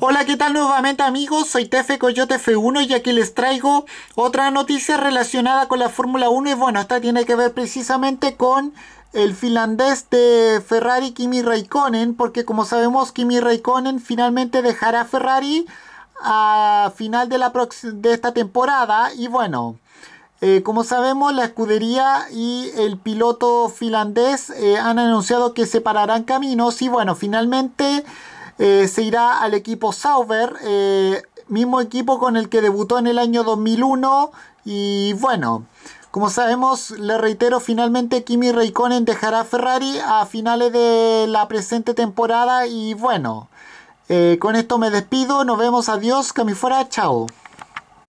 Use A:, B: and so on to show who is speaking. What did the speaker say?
A: Hola, ¿qué tal nuevamente amigos? Soy Tefe Coyote F1 y aquí les traigo otra noticia relacionada con la Fórmula 1 y bueno, esta tiene que ver precisamente con el finlandés de Ferrari Kimi Raikkonen porque como sabemos Kimi Raikkonen finalmente dejará Ferrari a final de, la de esta temporada y bueno... Eh, como sabemos, la escudería y el piloto finlandés eh, han anunciado que separarán caminos y bueno, finalmente eh, se irá al equipo Sauber, eh, mismo equipo con el que debutó en el año 2001. Y bueno, como sabemos, le reitero, finalmente Kimi Raikkonen dejará Ferrari a finales de la presente temporada. Y bueno, eh, con esto me despido, nos vemos, adiós, que fuera, chao.